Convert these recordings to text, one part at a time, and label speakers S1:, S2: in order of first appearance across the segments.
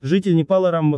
S1: Житель Непала Рам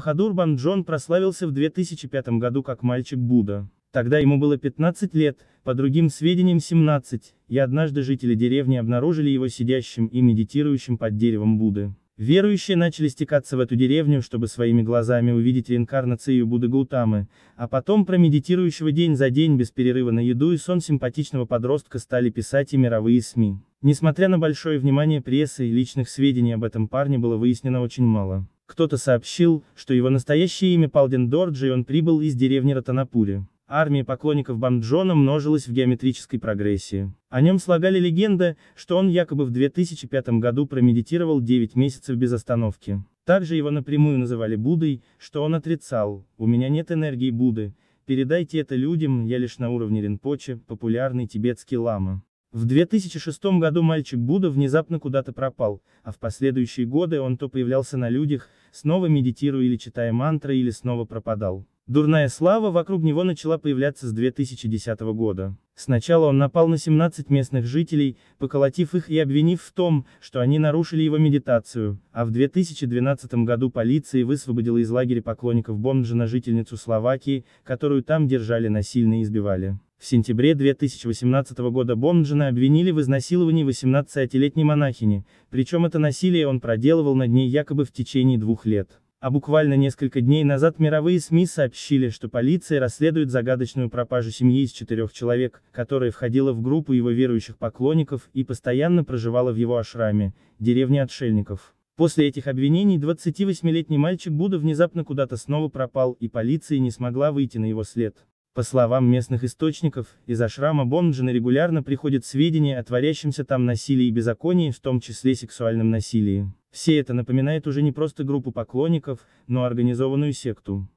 S1: Джон прославился в 2005 году как мальчик Будда. Тогда ему было 15 лет, по другим сведениям 17, и однажды жители деревни обнаружили его сидящим и медитирующим под деревом Будды. Верующие начали стекаться в эту деревню, чтобы своими глазами увидеть реинкарнацию Будды Гаутамы, а потом про медитирующего день за день без перерыва на еду и сон симпатичного подростка стали писать и мировые СМИ. Несмотря на большое внимание прессы и личных сведений об этом парне было выяснено очень мало. Кто-то сообщил, что его настоящее имя Палден Дорджи и он прибыл из деревни Ратанапури. Армия поклонников Бамджона множилась в геометрической прогрессии. О нем слагали легенды, что он якобы в 2005 году промедитировал 9 месяцев без остановки. Также его напрямую называли Буддой, что он отрицал, «У меня нет энергии Будды, передайте это людям, я лишь на уровне Ринпоче, популярный тибетский лама». В 2006 году мальчик Будда внезапно куда-то пропал, а в последующие годы он то появлялся на людях, снова медитируя или читая мантры или снова пропадал. Дурная слава вокруг него начала появляться с 2010 года. Сначала он напал на 17 местных жителей, поколотив их и обвинив в том, что они нарушили его медитацию, а в 2012 году полиция высвободила из лагеря поклонников Бомджина жительницу Словакии, которую там держали насильно и избивали. В сентябре 2018 года Бомджина обвинили в изнасиловании 18-летней монахини, причем это насилие он проделывал над ней якобы в течение двух лет. А буквально несколько дней назад мировые СМИ сообщили, что полиция расследует загадочную пропажу семьи из четырех человек, которая входила в группу его верующих поклонников и постоянно проживала в его ашраме, деревне отшельников. После этих обвинений 28-летний мальчик Буда внезапно куда-то снова пропал, и полиция не смогла выйти на его след. По словам местных источников, из ашрама Бонджина регулярно приходят сведения о творящемся там насилии и беззаконии, в том числе сексуальном насилии. Все это напоминает уже не просто группу поклонников, но организованную секту.